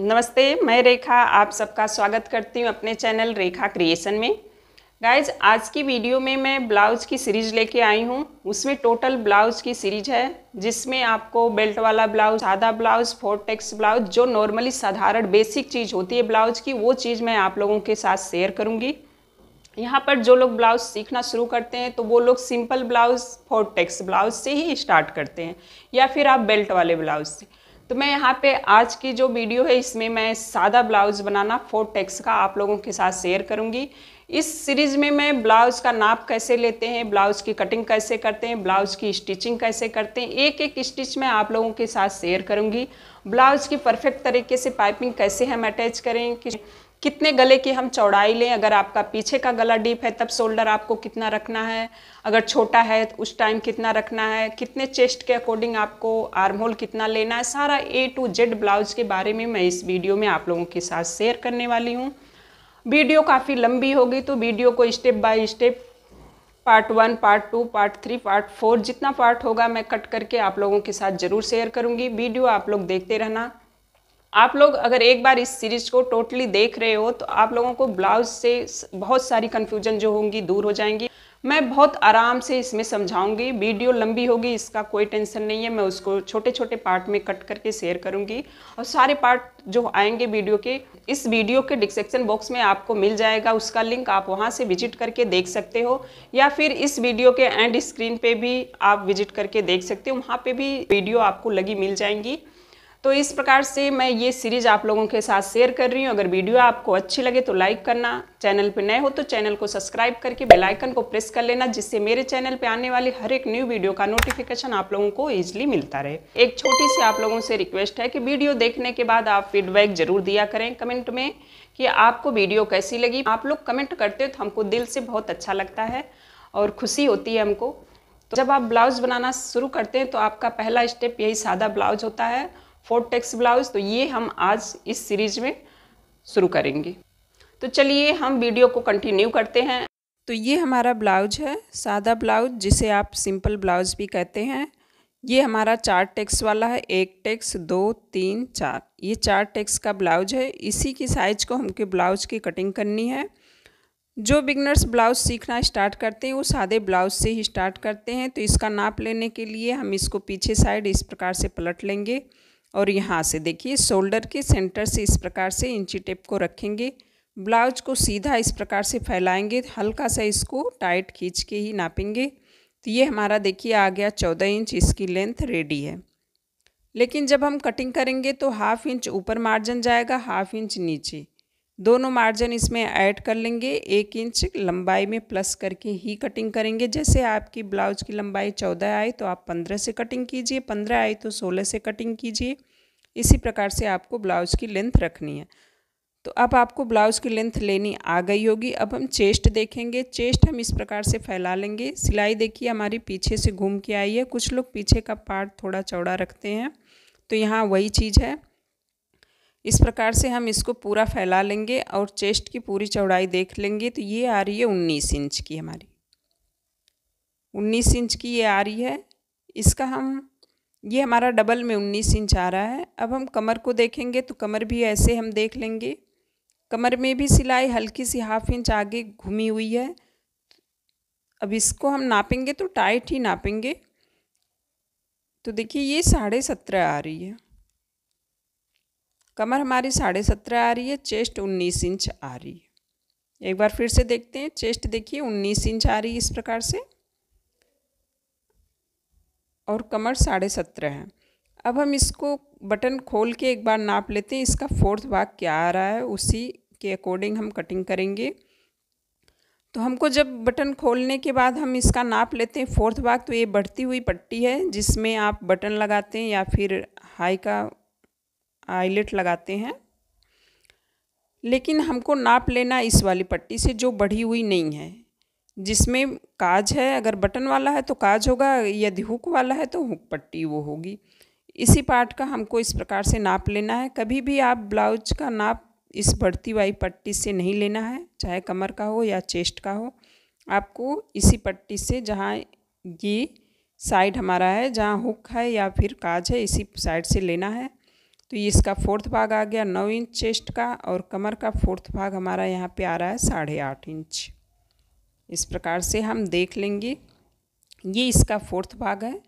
नमस्ते मैं रेखा आप सबका स्वागत करती हूँ अपने चैनल रेखा क्रिएशन में गाइज आज की वीडियो में मैं ब्लाउज की सीरीज लेके आई हूँ उसमें टोटल ब्लाउज की सीरीज है जिसमें आपको बेल्ट वाला ब्लाउज सादा ब्लाउज फोर टेक्स ब्लाउज जो नॉर्मली साधारण बेसिक चीज़ होती है ब्लाउज की वो चीज़ मैं आप लोगों के साथ शेयर करूँगी यहाँ पर जो लोग ब्लाउज सीखना शुरू करते हैं तो वो लोग simple blouse four tucks blouse से ही स्टार्ट करते हैं या फिर आप बेल्ट वाले ब्लाउज से तो मैं यहाँ पे आज की जो वीडियो है इसमें मैं सादा ब्लाउज़ बनाना फोर टेक्स का आप लोगों के साथ शेयर करूँगी इस सीरीज़ में मैं ब्लाउज़ का नाप कैसे लेते हैं ब्लाउज़ की कटिंग कैसे करते हैं ब्लाउज़ की स्टिचिंग कैसे करते हैं एक एक स्टिच मैं आप लोगों के साथ शेयर करूँगी ब्लाउज़ की परफेक्ट तरीके से पाइपिंग कैसे हम अटैच करें कि कितने गले की हम चौड़ाई लें अगर आपका पीछे का गला डीप है तब शोल्डर आपको कितना रखना है अगर छोटा है तो उस टाइम कितना रखना है कितने चेस्ट के अकॉर्डिंग आपको आर्म होल कितना लेना है सारा ए टू जेड ब्लाउज के बारे में मैं इस वीडियो में आप लोगों के साथ शेयर करने वाली हूँ वीडियो काफ़ी लंबी होगी तो वीडियो को step by step part one part two part three part four जितना पार्ट होगा मैं कट करके आप लोगों के साथ ज़रूर शेयर करूँगी वीडियो आप लोग देखते रहना आप लोग अगर एक बार इस सीरीज को टोटली देख रहे हो तो आप लोगों को ब्लाउज से बहुत सारी कन्फ्यूजन जो होंगी दूर हो जाएंगी मैं बहुत आराम से इसमें समझाऊंगी वीडियो लंबी होगी इसका कोई टेंशन नहीं है मैं उसको छोटे छोटे पार्ट में कट करके शेयर करूंगी और सारे पार्ट जो आएंगे वीडियो के इस वीडियो के डिस्क्रिप्शन बॉक्स में आपको मिल जाएगा उसका लिंक आप वहां से विजिट करके देख सकते हो या फिर इस वीडियो के एंड स्क्रीन पर भी आप विजिट करके देख सकते हो वहाँ पर भी वीडियो आपको लगी मिल जाएंगी तो इस प्रकार से मैं ये सीरीज आप लोगों के साथ शेयर कर रही हूँ अगर वीडियो आपको अच्छी लगे तो लाइक करना चैनल पर नए हो तो चैनल को सब्सक्राइब करके बेल आइकन को प्रेस कर लेना जिससे मेरे चैनल पे आने वाली हर एक न्यू वीडियो का नोटिफिकेशन आप लोगों को ईजिली मिलता रहे एक छोटी सी आप लोगों से रिक्वेस्ट है कि वीडियो देखने के बाद आप फीडबैक जरूर दिया करें कमेंट में कि आपको वीडियो कैसी लगी आप लोग कमेंट करते हो तो हमको दिल से बहुत अच्छा लगता है और खुशी होती है हमको तो जब आप ब्लाउज बनाना शुरू करते हैं तो आपका पहला स्टेप यही सादा ब्लाउज होता है फोर टेक्स ब्लाउज तो ये हम आज इस सीरीज में शुरू करेंगे तो चलिए हम वीडियो को कंटिन्यू करते हैं तो ये हमारा ब्लाउज है सादा ब्लाउज जिसे आप सिंपल ब्लाउज भी कहते हैं ये हमारा चार टेक्स वाला है एक टेक्स दो तीन चार ये चार टेक्स का ब्लाउज है इसी की साइज को हमके ब्लाउज की कटिंग करनी है जो बिगनर्स ब्लाउज सीखना स्टार्ट करते हैं वो सादे ब्लाउज से ही स्टार्ट करते हैं तो इसका नाप लेने के लिए हम इसको पीछे साइड इस प्रकार से पलट लेंगे और यहाँ से देखिए शोल्डर के सेंटर से इस प्रकार से इंची टेप को रखेंगे ब्लाउज को सीधा इस प्रकार से फैलाएंगे हल्का सा इसको टाइट खींच के ही नापेंगे तो ये हमारा देखिए आ गया चौदह इंच इसकी लेंथ रेडी है लेकिन जब हम कटिंग करेंगे तो हाफ इंच ऊपर मार्जिन जाएगा हाफ इंच नीचे दोनों मार्जिन इसमें ऐड कर लेंगे एक इंच लंबाई में प्लस करके ही कटिंग करेंगे जैसे आपकी ब्लाउज की लंबाई चौदह आई तो आप पंद्रह से कटिंग कीजिए पंद्रह आई तो सोलह से कटिंग कीजिए इसी प्रकार से आपको ब्लाउज की लेंथ रखनी है तो अब आपको ब्लाउज की लेंथ लेनी आ गई होगी अब हम चेस्ट देखेंगे चेस्ट हम इस प्रकार से फैला लेंगे सिलाई देखिए हमारी पीछे से घूम के आई है कुछ लोग पीछे का पार्ट थोड़ा चौड़ा रखते हैं तो यहाँ वही चीज़ है इस प्रकार से हम इसको पूरा फैला लेंगे और चेस्ट की पूरी चौड़ाई देख लेंगे तो ये आ रही है उन्नीस इंच की हमारी उन्नीस इंच की ये आ रही है इसका हम ये हमारा डबल में उन्नीस इंच आ रहा है अब हम कमर को देखेंगे तो कमर भी ऐसे हम देख लेंगे कमर में भी सिलाई हल्की सी हाफ इंच आगे घूमी हुई है अब इसको हम नापेंगे तो टाइट ही नापेंगे तो देखिए ये साढ़े सत्रह आ रही है कमर हमारी साढ़े सत्रह आ रही है चेस्ट उन्नीस इंच आ रही है एक बार फिर से देखते हैं चेस्ट देखिए उन्नीस इंच आ रही है इस प्रकार से और कमर साढ़े सत्रह है अब हम इसको बटन खोल के एक बार नाप लेते हैं इसका फोर्थ भाग क्या आ रहा है उसी के अकॉर्डिंग हम कटिंग करेंगे तो हमको जब बटन खोलने के बाद हम इसका नाप लेते हैं फोर्थ भाग तो ये बढ़ती हुई पट्टी है जिसमें आप बटन लगाते हैं या फिर हाई का आइलेट लगाते हैं लेकिन हमको नाप लेना इस वाली पट्टी से जो बढ़ी हुई नहीं है जिसमें काज है अगर बटन वाला है तो काज होगा यदि हुक वाला है तो हुक पट्टी वो होगी इसी पार्ट का हमको इस प्रकार से नाप लेना है कभी भी आप ब्लाउज का नाप इस बढ़ती वाली पट्टी से नहीं लेना है चाहे कमर का हो या चेस्ट का हो आपको इसी पट्टी से जहाँ ये साइड हमारा है जहाँ हुक है या फिर काज है इसी साइड से लेना है तो ये इसका फोर्थ भाग आ गया नौ इंच चेस्ट का और कमर का फोर्थ भाग हमारा यहाँ पे आ रहा है साढ़े आठ इंच इस प्रकार से हम देख लेंगे ये इसका फोर्थ भाग है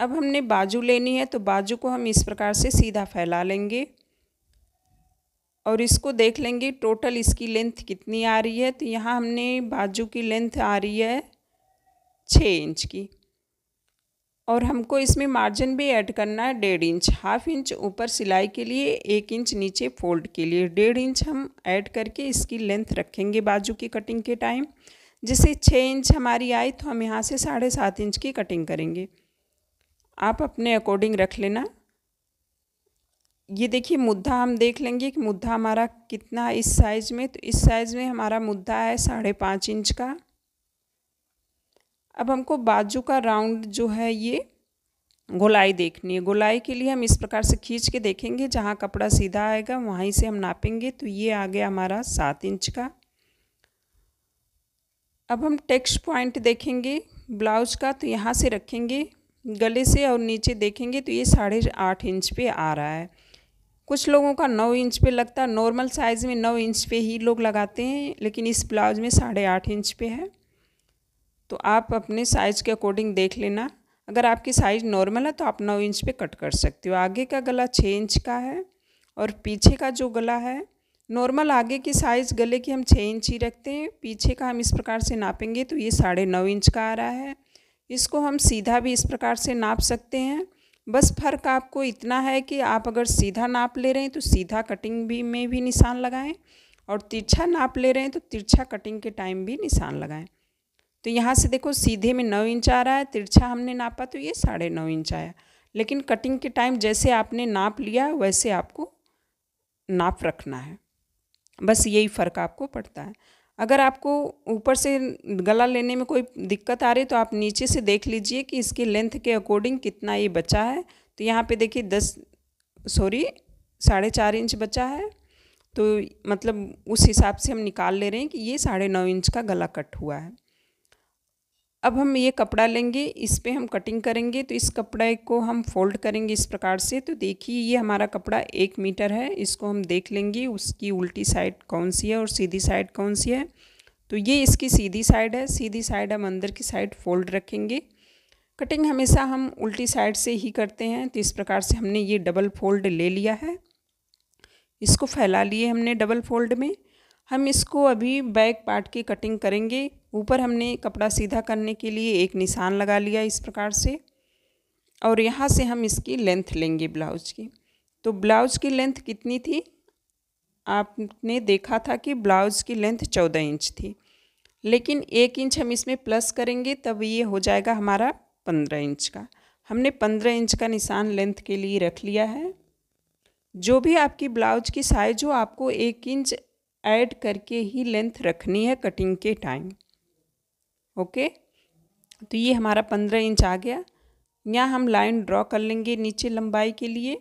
अब हमने बाजू लेनी है तो बाजू को हम इस प्रकार से सीधा फैला लेंगे और इसको देख लेंगे टोटल इसकी लेंथ कितनी आ रही है तो यहाँ हमने बाजू की लेंथ आ रही है छः इंच की और हमको इसमें मार्जिन भी ऐड करना है डेढ़ इंच हाफ इंच ऊपर सिलाई के लिए एक इंच नीचे फोल्ड के लिए डेढ़ इंच हम ऐड करके इसकी लेंथ रखेंगे बाजू की कटिंग के टाइम जैसे छः इंच हमारी आई तो हम यहाँ से साढ़े सात इंच की कटिंग करेंगे आप अपने अकॉर्डिंग रख लेना ये देखिए मुद्दा हम देख लेंगे कि मुद्दा हमारा कितना है इस साइज़ में तो इस साइज़ में हमारा मुद्दा है साढ़े पाँच इंच का अब हमको बाजू का राउंड जो है ये गोलाई देखनी है गोलाई के लिए हम इस प्रकार से खींच के देखेंगे जहाँ कपड़ा सीधा आएगा वहीं से हम नापेंगे तो ये आ गया हमारा सात इंच का अब हम टेक्स्ट पॉइंट देखेंगे ब्लाउज का तो यहाँ से रखेंगे गले से और नीचे देखेंगे तो ये साढ़े आठ इंच पे आ रहा है कुछ लोगों का नौ इंच पे लगता है नॉर्मल साइज़ में नौ इंच पे ही लोग लगाते हैं लेकिन इस ब्लाउज में साढ़े आठ इंच पे है तो आप अपने साइज़ के अकॉर्डिंग देख लेना अगर आपकी साइज़ नॉर्मल है तो आप नौ इंच पे कट कर सकते हो आगे का गला छः इंच का है और पीछे का जो गला है नॉर्मल आगे की साइज़ गले की हम छः इंच ही रखते हैं पीछे का हम इस प्रकार से नापेंगे तो ये साढ़े नौ इंच का आ रहा है इसको हम सीधा भी इस प्रकार से नाप सकते हैं बस फर्क आपको इतना है कि आप अगर सीधा नाप ले रहे हैं तो सीधा कटिंग भी में भी निशान लगाएँ और तिरछा नाप ले रहे हैं तो तिरछा कटिंग के टाइम भी निशान लगाएँ तो यहाँ से देखो सीधे में नौ इंच आ रहा है तिरछा हमने नापा तो ये साढ़े नौ इंच आया लेकिन कटिंग के टाइम जैसे आपने नाप लिया वैसे आपको नाप रखना है बस यही फ़र्क आपको पड़ता है अगर आपको ऊपर से गला लेने में कोई दिक्कत आ रही तो आप नीचे से देख लीजिए कि इसके लेंथ के अकॉर्डिंग कितना ये बचा है तो यहाँ पे देखिए दस सॉरी साढ़े चार इंच बचा है तो मतलब उस हिसाब से हम निकाल ले रहे हैं कि ये साढ़े नौ इंच का गला कट हुआ है अब हम ये कपड़ा लेंगे इस पर हम कटिंग करेंगे तो इस कपड़े को हम फोल्ड करेंगे इस प्रकार से तो देखिए ये हमारा कपड़ा एक मीटर है इसको हम देख लेंगे उसकी उल्टी साइड कौन सी है और सीधी साइड कौन सी है तो ये इसकी सीधी साइड है सीधी साइड हम अंदर की साइड फोल्ड रखेंगे कटिंग हमेशा हम उल्टी साइड से ही करते हैं तो इस प्रकार से हमने ये डबल फोल्ड ले लिया है इसको फैला लिए हमने डबल फोल्ड में हम इसको अभी बैक पार्ट की कटिंग करेंगे ऊपर हमने कपड़ा सीधा करने के लिए एक निशान लगा लिया इस प्रकार से और यहाँ से हम इसकी लेंथ लेंगे ब्लाउज की तो ब्लाउज की लेंथ कितनी थी आपने देखा था कि ब्लाउज की लेंथ चौदह इंच थी लेकिन एक इंच हम इसमें प्लस करेंगे तब ये हो जाएगा हमारा पंद्रह इंच का हमने पंद्रह इंच का निशान लेंथ के लिए रख लिया है जो भी आपकी ब्लाउज की साइज हो आपको एक इंच ऐड करके ही लेंथ रखनी है कटिंग के टाइम ओके तो ये हमारा पंद्रह इंच आ गया यहाँ हम लाइन ड्रॉ कर लेंगे नीचे लंबाई के लिए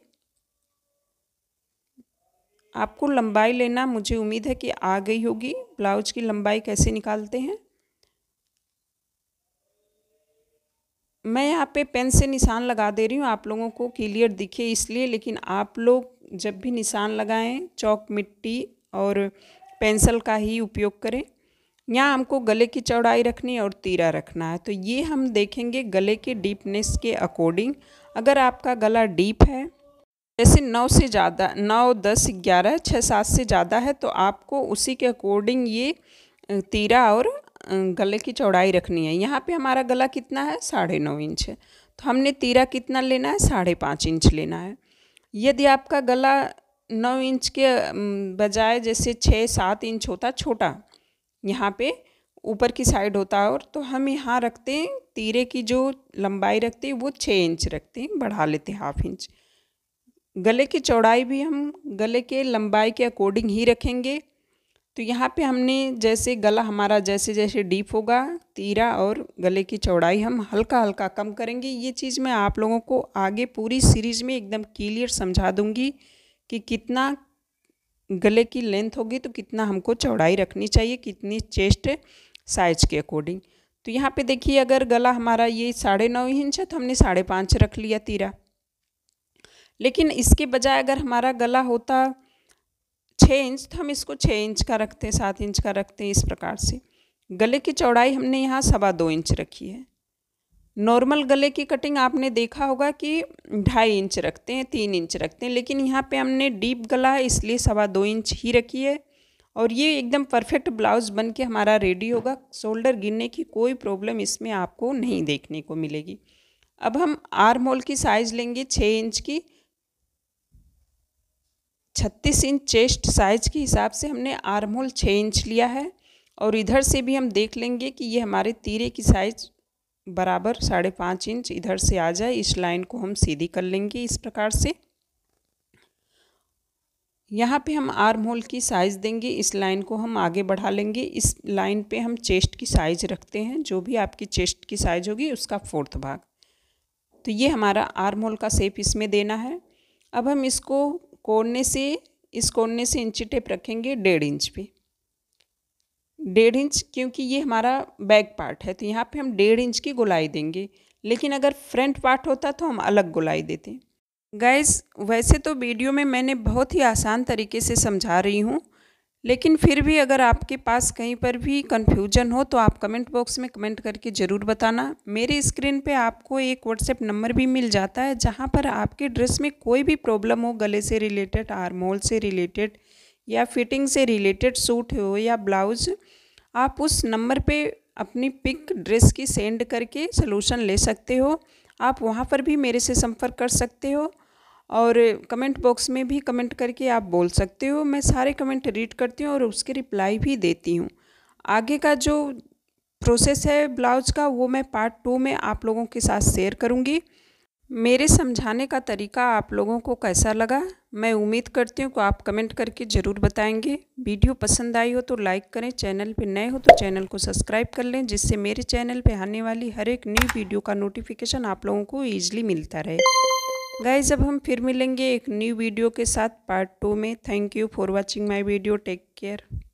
आपको लंबाई लेना मुझे उम्मीद है कि आ गई होगी ब्लाउज की लंबाई कैसे निकालते हैं मैं यहाँ पे पेन से निशान लगा दे रही हूँ आप लोगों को क्लियर दिखे इसलिए लेकिन आप लोग जब भी निशान लगाएं चौक मिट्टी और पेंसिल का ही उपयोग करें यहाँ हमको गले की चौड़ाई रखनी और तीरा रखना है तो ये हम देखेंगे गले के डीपनेस के अकॉर्डिंग अगर आपका गला डीप है जैसे नौ से ज़्यादा नौ दस ग्यारह छः सात से ज़्यादा है तो आपको उसी के अकॉर्डिंग ये तीरा और गले की चौड़ाई रखनी है यहाँ पे हमारा गला कितना है साढ़े नौ इंच है तो हमने तीरा कितना लेना है साढ़े पाँच इंच लेना है यदि आपका गला नौ इंच के बजाय जैसे छः सात इंच होता छोटा यहाँ पे ऊपर की साइड होता है और तो हम यहाँ रखते हैं तीरे की जो लंबाई रखते हैं वो छः इंच रखते हैं बढ़ा लेते हैं हाफ इंच गले की चौड़ाई भी हम गले के लंबाई के अकॉर्डिंग ही रखेंगे तो यहाँ पे हमने जैसे गला हमारा जैसे जैसे डीप होगा तीरा और गले की चौड़ाई हम हल्का हल्का कम करेंगे ये चीज़ मैं आप लोगों को आगे पूरी सीरीज़ में एकदम क्लियर समझा दूँगी कि कितना गले की लेंथ होगी तो कितना हमको चौड़ाई रखनी चाहिए कितनी चेस्ट साइज के अकॉर्डिंग तो यहाँ पे देखिए अगर गला हमारा ये साढ़े नौ इंच है तो हमने साढ़े पाँच रख लिया तीरा लेकिन इसके बजाय अगर हमारा गला होता छः इंच तो हम इसको छः इंच का रखते हैं सात इंच का रखते हैं इस प्रकार से गले की चौड़ाई हमने यहाँ सवा दो इंच रखी है नॉर्मल गले की कटिंग आपने देखा होगा कि ढाई इंच रखते हैं तीन इंच रखते हैं लेकिन यहाँ पे हमने डीप गला है इसलिए सवा दो इंच ही रखी है और ये एकदम परफेक्ट ब्लाउज बन के हमारा रेडी होगा शोल्डर गिरने की कोई प्रॉब्लम इसमें आपको नहीं देखने को मिलेगी अब हम आर्म होल की साइज़ लेंगे छः इंच की छत्तीस इंच चेस्ट साइज के हिसाब से हमने आर्म होल छः इंच लिया है और इधर से भी हम देख लेंगे कि ये हमारे तीरे की साइज बराबर साढ़े पाँच इंच इधर से आ जाए इस लाइन को हम सीधी कर लेंगे इस प्रकार से यहाँ पे हम आर्म होल की साइज़ देंगे इस लाइन को हम आगे बढ़ा लेंगे इस लाइन पे हम चेस्ट की साइज़ रखते हैं जो भी आपकी चेस्ट की साइज़ होगी उसका फोर्थ भाग तो ये हमारा आर्म होल का सेप इसमें देना है अब हम इसको कोड़ने से इस कोड़ने से इंची टेप रखेंगे डेढ़ इंच पे डेढ़ इंच क्योंकि ये हमारा बैक पार्ट है तो यहाँ पे हम डेढ़ इंच की गोलाई देंगे लेकिन अगर फ्रंट पार्ट होता तो हम अलग गोलाई देते गैस वैसे तो वीडियो में मैंने बहुत ही आसान तरीके से समझा रही हूँ लेकिन फिर भी अगर आपके पास कहीं पर भी कन्फ्यूजन हो तो आप कमेंट बॉक्स में कमेंट करके ज़रूर बताना मेरे स्क्रीन पे आपको एक व्हाट्सएप नंबर भी मिल जाता है जहाँ पर आपके ड्रेस में कोई भी प्रॉब्लम हो गले से रिलेटेड आर्मोल से रिलेटेड या फिटिंग से रिलेटेड सूट हो या ब्लाउज़ आप उस नंबर पे अपनी पिक ड्रेस की सेंड करके सलूशन ले सकते हो आप वहाँ पर भी मेरे से संपर्क कर सकते हो और कमेंट बॉक्स में भी कमेंट करके आप बोल सकते हो मैं सारे कमेंट रीड करती हूँ और उसके रिप्लाई भी देती हूँ आगे का जो प्रोसेस है ब्लाउज का वो मैं पार्ट टू में आप लोगों के साथ शेयर करूँगी मेरे समझाने का तरीका आप लोगों को कैसा लगा मैं उम्मीद करती हूँ कि आप कमेंट करके ज़रूर बताएंगे वीडियो पसंद आई हो तो लाइक करें चैनल पर नए हो तो चैनल को सब्सक्राइब कर लें जिससे मेरे चैनल पर आने वाली हर एक न्यू वीडियो का नोटिफिकेशन आप लोगों को ईजिली मिलता रहे गाइज अब हम फिर मिलेंगे एक न्यू वीडियो के साथ पार्ट टू में thank you for watching my video take care